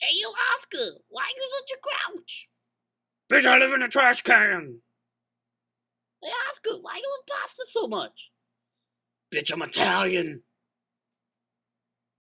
Hey, you Oscar, why are you such a grouch? Bitch, I live in a trash can. Hey, Oscar, why you pasta so much? Bitch, I'm Italian.